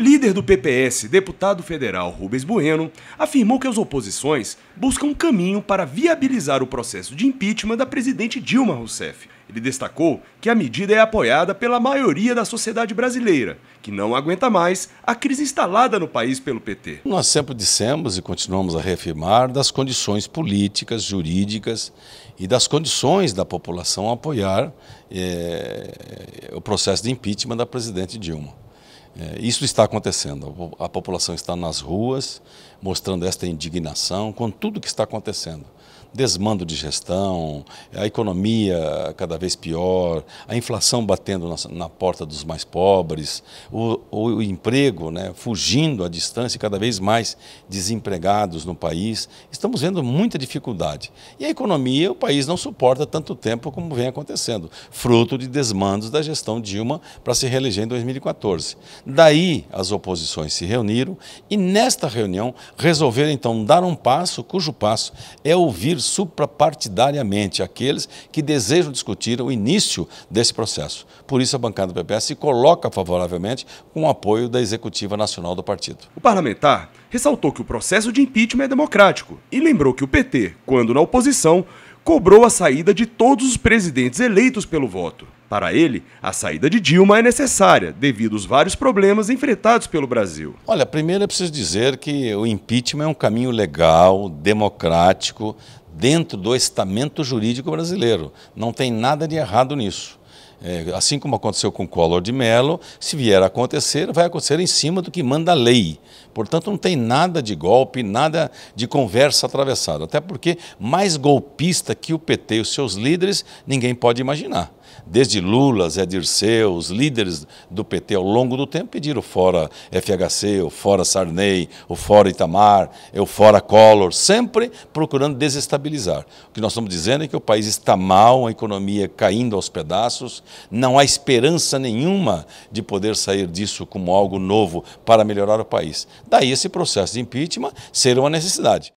líder do PPS, deputado federal Rubens Bueno, afirmou que as oposições buscam um caminho para viabilizar o processo de impeachment da presidente Dilma Rousseff. Ele destacou que a medida é apoiada pela maioria da sociedade brasileira, que não aguenta mais a crise instalada no país pelo PT. Nós sempre dissemos e continuamos a reafirmar das condições políticas, jurídicas e das condições da população apoiar é, o processo de impeachment da presidente Dilma. É, isso está acontecendo. A população está nas ruas, mostrando esta indignação com tudo que está acontecendo desmando de gestão, a economia cada vez pior, a inflação batendo na, na porta dos mais pobres, o, o emprego né, fugindo à distância, cada vez mais desempregados no país. Estamos vendo muita dificuldade. E a economia, o país não suporta tanto tempo como vem acontecendo, fruto de desmandos da gestão Dilma para se reeleger em 2014. Daí as oposições se reuniram e nesta reunião resolveram então dar um passo, cujo passo é ouvir discutir suprapartidariamente aqueles que desejam discutir o início desse processo. Por isso, a bancada do PPS se coloca favoravelmente com o apoio da Executiva Nacional do partido. O parlamentar ressaltou que o processo de impeachment é democrático e lembrou que o PT, quando na oposição, cobrou a saída de todos os presidentes eleitos pelo voto. Para ele, a saída de Dilma é necessária, devido aos vários problemas enfrentados pelo Brasil. Olha, primeiro é preciso dizer que o impeachment é um caminho legal, democrático, dentro do estamento jurídico brasileiro. Não tem nada de errado nisso. É, assim como aconteceu com Collor de Mello, se vier a acontecer, vai acontecer em cima do que manda a lei. Portanto, não tem nada de golpe, nada de conversa atravessada. Até porque mais golpista que o PT e os seus líderes, ninguém pode imaginar. Desde Lula, Zé Dirceu, os líderes do PT ao longo do tempo pediram fora FHC, o fora Sarney, o fora Itamar, o fora Collor, sempre procurando desestabilizar. O que nós estamos dizendo é que o país está mal, a economia caindo aos pedaços, não há esperança nenhuma de poder sair disso como algo novo para melhorar o país. Daí esse processo de impeachment ser uma necessidade.